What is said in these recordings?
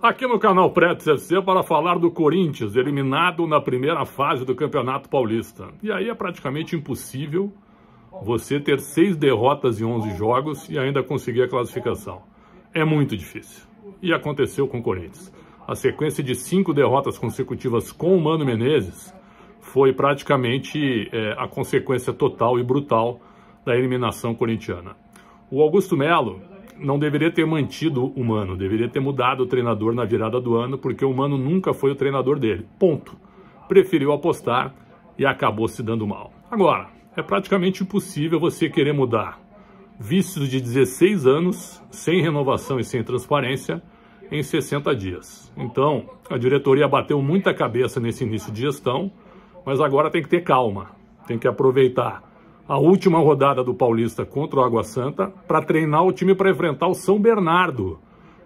Aqui no canal Preto CC para falar do Corinthians, eliminado na primeira fase do Campeonato Paulista. E aí é praticamente impossível você ter seis derrotas em 11 jogos e ainda conseguir a classificação. É muito difícil. E aconteceu com o Corinthians. A sequência de cinco derrotas consecutivas com o Mano Menezes foi praticamente é, a consequência total e brutal da eliminação corintiana. O Augusto Melo, não deveria ter mantido o Mano, deveria ter mudado o treinador na virada do ano, porque o Mano nunca foi o treinador dele. Ponto. Preferiu apostar e acabou se dando mal. Agora, é praticamente impossível você querer mudar vícios de 16 anos, sem renovação e sem transparência, em 60 dias. Então, a diretoria bateu muita cabeça nesse início de gestão, mas agora tem que ter calma, tem que aproveitar a última rodada do Paulista contra o Água Santa para treinar o time para enfrentar o São Bernardo,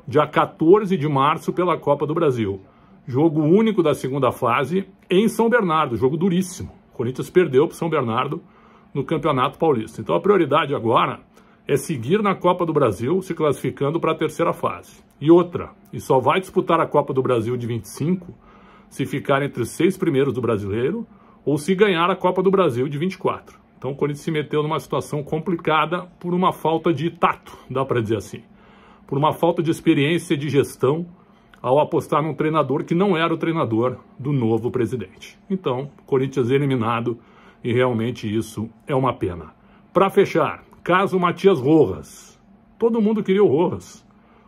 dia 14 de março, pela Copa do Brasil. Jogo único da segunda fase em São Bernardo, jogo duríssimo. O Corinthians perdeu para o São Bernardo no Campeonato Paulista. Então a prioridade agora é seguir na Copa do Brasil, se classificando para a terceira fase. E outra, e só vai disputar a Copa do Brasil de 25 se ficar entre os seis primeiros do brasileiro ou se ganhar a Copa do Brasil de 24. Então o Corinthians se meteu numa situação complicada por uma falta de tato, dá para dizer assim. Por uma falta de experiência de gestão ao apostar num treinador que não era o treinador do novo presidente. Então, Corinthians eliminado e realmente isso é uma pena. Para fechar, caso Matias Rojas. Todo mundo queria o Rojas.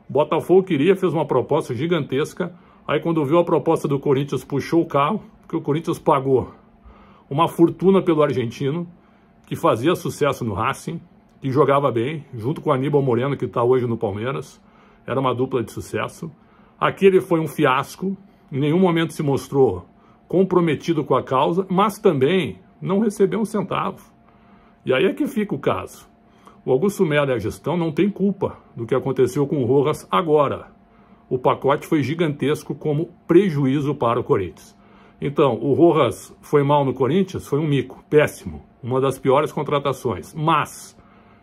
Botafogo queria, fez uma proposta gigantesca. Aí quando viu a proposta do Corinthians, puxou o carro, porque o Corinthians pagou uma fortuna pelo argentino que fazia sucesso no Racing, que jogava bem, junto com Aníbal Moreno, que está hoje no Palmeiras. Era uma dupla de sucesso. Aqui ele foi um fiasco, em nenhum momento se mostrou comprometido com a causa, mas também não recebeu um centavo. E aí é que fica o caso. O Augusto Mello e a gestão não têm culpa do que aconteceu com o Rojas agora. O pacote foi gigantesco como prejuízo para o Corinthians. Então, o Rojas foi mal no Corinthians? Foi um mico, péssimo. Uma das piores contratações. Mas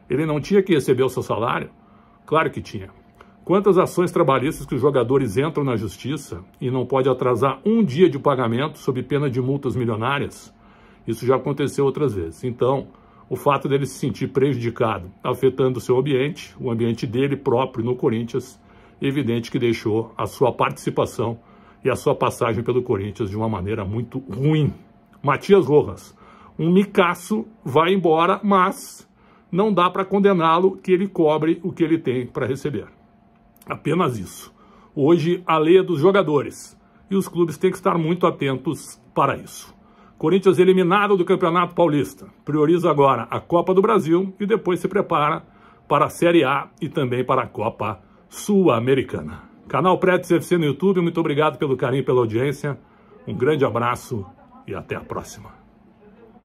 ele não tinha que receber o seu salário? Claro que tinha. Quantas ações trabalhistas que os jogadores entram na justiça e não pode atrasar um dia de pagamento sob pena de multas milionárias? Isso já aconteceu outras vezes. Então, o fato dele se sentir prejudicado, afetando o seu ambiente, o ambiente dele próprio no Corinthians, evidente que deixou a sua participação e a sua passagem pelo Corinthians de uma maneira muito ruim. Matias Rojas, um micaço, vai embora, mas não dá para condená-lo que ele cobre o que ele tem para receber. Apenas isso. Hoje a lei é dos jogadores e os clubes têm que estar muito atentos para isso. Corinthians eliminado do Campeonato Paulista. Prioriza agora a Copa do Brasil e depois se prepara para a Série A e também para a Copa Sul-Americana. Canal Prédio CFC no YouTube, muito obrigado pelo carinho, pela audiência. Um grande abraço e até a próxima.